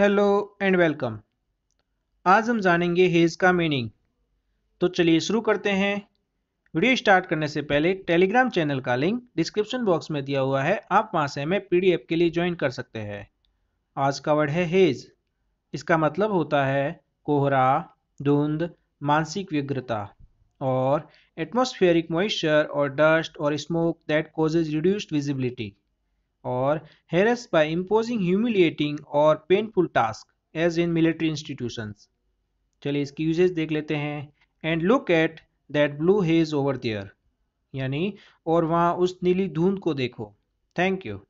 hello and welcome आज हम जानेंगे हेज़ का मीनिंग तो चलिए शुरू करते हैं वीडियो स्टार्ट करने से पहले टेलीग्राम चैनल का लिंक डिस्क्रिप्शन बॉक्स में दिया हुआ है आप वहाँ से हमें पीडीएफ के लिए ज्वाइन कर सकते हैं आज का वर्ड है हेज़ इसका मतलब होता है कोहरा धुंध मानसिक व्यग्रता और एटमोस्फेयरिक मॉइस्चर और डस्ट और smoke that causes reduced visibility और हेरस बाय इम्पोजिंग ह्यूमिलिएटिंग और painful task as in military institution चलिए इसकी यूजेज देख लेते हैं and look at that blue haze over there यानी और वहाँ उस नीली धूंध को देखो थैंक यू